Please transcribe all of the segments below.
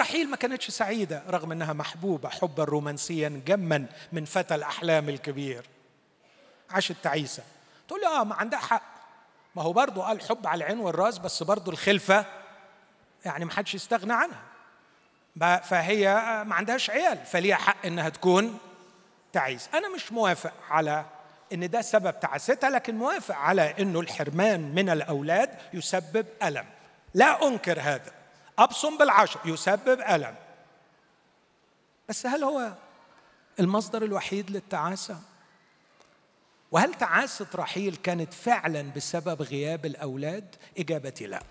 رحيل ما كانتش سعيدة رغم أنها محبوبة حبا رومانسيا جما من فتى الأحلام الكبير عاشت تعيسة تقول لي آه ما عندها حق ما هو برضه قال حب على العين والراس بس برضه الخلفة يعني ما حدش يستغنى عنها فهي آه، ما عندهاش عيال فليها حق انها تكون تعيس انا مش موافق على ان ده سبب تعاستها لكن موافق على انه الحرمان من الاولاد يسبب الم لا انكر هذا أبصم بالعشر يسبب ألم بس هل هو المصدر الوحيد للتعاسة؟ وهل تعاسة رحيل كانت فعلا بسبب غياب الأولاد؟ إجابتي لا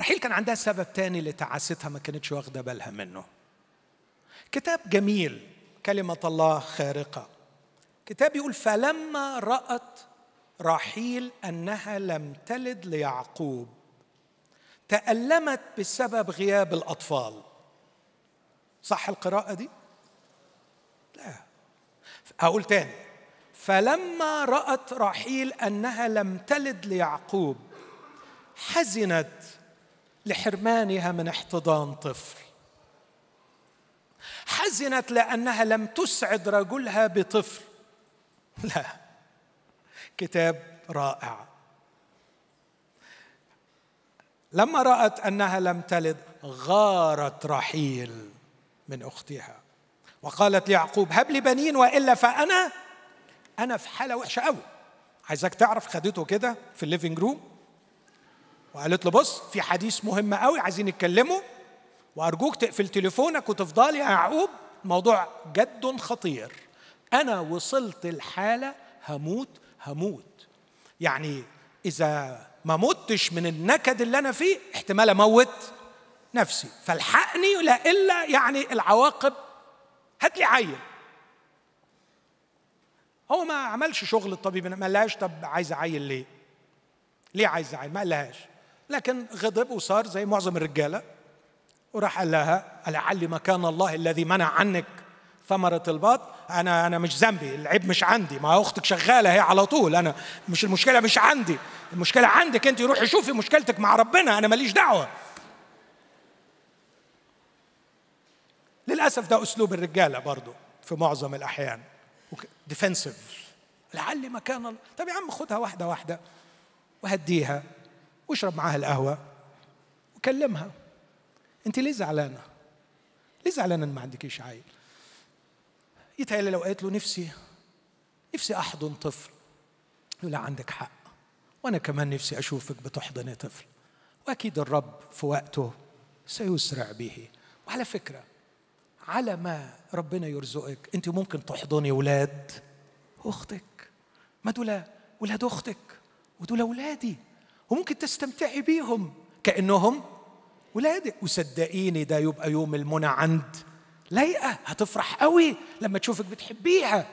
رحيل كان عندها سبب تاني لتعاستها ما كانتش واخدة بالها منه كتاب جميل كلمة الله خارقة كتاب يقول فلما رأت رحيل أنها لم تلد ليعقوب تألمت بسبب غياب الأطفال صح القراءة دي؟ لا هقول تاني فلما رأت راحيل أنها لم تلد ليعقوب حزنت لحرمانها من احتضان طفل حزنت لأنها لم تسعد رجلها بطفل لا كتاب رائع لما رأت أنها لم تلد غارت رحيل من أختها وقالت ليعقوب هب لي بنين وإلا فأنا أنا في حالة وحشة قوي عايزك تعرف خدته كده في الليفينج روم وقالت له بص في حديث مهم قوي عايزين نتكلمه وأرجوك تقفل تليفونك وتفضلي يا يعقوب موضوع جد خطير أنا وصلت الحالة هموت هموت يعني إذا ما متش من النكد اللي أنا فيه احتمال أموت نفسي فالحقني لا إلا يعني العواقب هات لي عيل هو ما عملش شغل الطبيب ما قالهاش طب عايز عيل ليه؟ ليه عايز عيل؟ ما قالهاش لكن غضب وصار زي معظم الرجاله وراح قال لها لعلي مكان الله الذي منع عنك ثمرة البط أنا أنا مش ذنبي العيب مش عندي ما أختك شغالة هي على طول أنا مش المشكلة مش عندي المشكلة عندك أنت روحي شوفي مشكلتك مع ربنا أنا ماليش دعوة للأسف ده أسلوب الرجالة برضو في معظم الأحيان ديفنسيف لعلي مكان الله طب يا عم خدها واحدة واحدة وهديها واشرب معاها القهوة وكلمها أنت ليه زعلانة؟ ليه زعلانة إن ما عندكيش عيل؟ يتهيألي لو قالت له نفسي نفسي أحضن طفل يقول عندك حق وأنا كمان نفسي أشوفك بتحضني طفل وأكيد الرب في وقته سيسرع به وعلى فكرة على ما ربنا يرزقك أنت ممكن تحضني أولاد أختك ما دول أولاد أختك ودول أولادي وممكن تستمتعي بيهم كأنهم ولادك وصدقيني ده يبقى يوم المنى عند لايقه هتفرح قوي لما تشوفك بتحبيها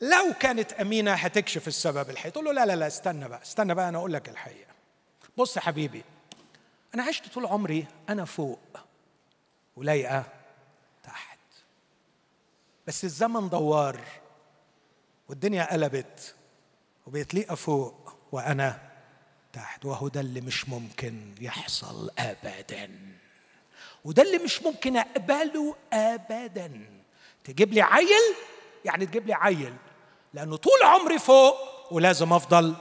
لو كانت امينه هتكشف السبب الحقيقي تقول له لا لا لا استنى بقى استنى بقى انا اقول لك الحقيقه بص يا حبيبي انا عشت طول عمري انا فوق ولايقه تحت بس الزمن دوار والدنيا قلبت وبقت ليقه فوق وانا تحت وهو ده اللي مش ممكن يحصل ابدا وده اللي مش ممكن اقبله ابدا تجيب لي عيل يعني تجيب لي عيل لانه طول عمري فوق ولازم افضل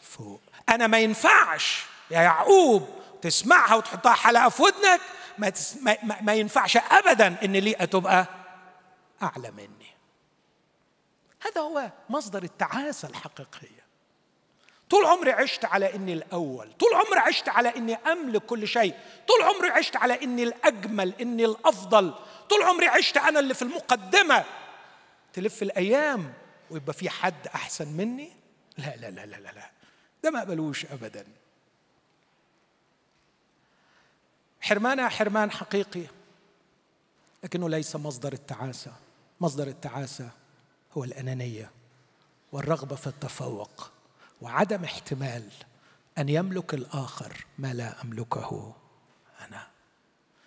فوق انا ما ينفعش يا يعقوب تسمعها وتحطها حلقه في ودنك ما, تس... ما... ما... ما ينفعش ابدا ان ليئه تبقى اعلى مني هذا هو مصدر التعاسه الحقيقيه طول عمري عشت على اني الاول طول عمري عشت على اني املك كل شيء طول عمري عشت على اني الاجمل اني الافضل طول عمري عشت انا اللي في المقدمه تلف الايام ويبقى في حد احسن مني لا لا لا لا لا, لا. ده ما قبلوش ابدا حرمانها حرمان حقيقي لكنه ليس مصدر التعاسه مصدر التعاسه هو الانانيه والرغبه في التفوق وعدم احتمال ان يملك الاخر ما لا املكه انا